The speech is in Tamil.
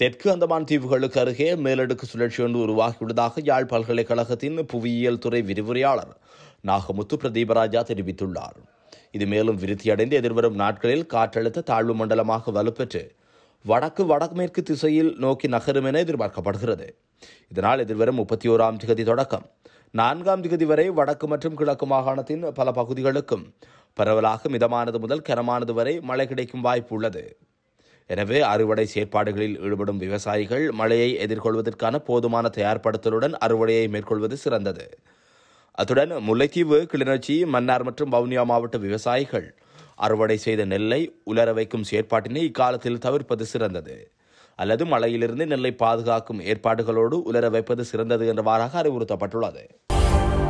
தெற்கு அந்தமான் தீவுகளுக்கு அருகே மேலடுக்கு சுழற்சி ஒன்று உருவாகியுள்ளதாக யாழ் பல்கலைக்கழகத்தின் புவியியல் துறை விரிவுரையாளர் நாகமுத்து பிரதீபராஜா தெரிவித்துள்ளார் இது மேலும் விருத்தியடைந்து எதிர்வரும் நாட்களில் காற்றழுத்த தாழ்வு மண்டலமாக வலுப்பெற்று வடக்கு வடமேற்கு திசையில் நோக்கி நகரும் என எதிர்பார்க்கப்படுகிறது இதனால் எதிர்வரும் முப்பத்தி ஓராம் திகதி தொடக்கம் நான்காம் திகதி வரை வடக்கு மற்றும் கிழக்கு மாகாணத்தின் பல பகுதிகளுக்கும் பரவலாக மிதமானது முதல் கனமானது வரை மழை கிடைக்கும் வாய்ப்பு உள்ளது எனவே அறுவடை செயற்பாடுகளில் ஈடுபடும் விவசாயிகள் மழையை எதிர்கொள்வதற்கான போதுமான தயார்படுத்தலுடன் அறுவடையை மேற்கொள்வது சிறந்தது அத்துடன் முல்லைத்தீவு கிளிநொச்சி மன்னார் மற்றும் வவுனியா மாவட்ட விவசாயிகள் அறுவடை செய்த நெல்லை உலர வைக்கும் செயற்பாட்டினை இக்காலத்தில் தவிர்ப்பது சிறந்தது அல்லது மழையிலிருந்து நெல்லை பாதுகாக்கும் ஏற்பாடுகளோடு உலர வைப்பது சிறந்தது என்றவாறாக அறிவுறுத்தப்பட்டுள்ளது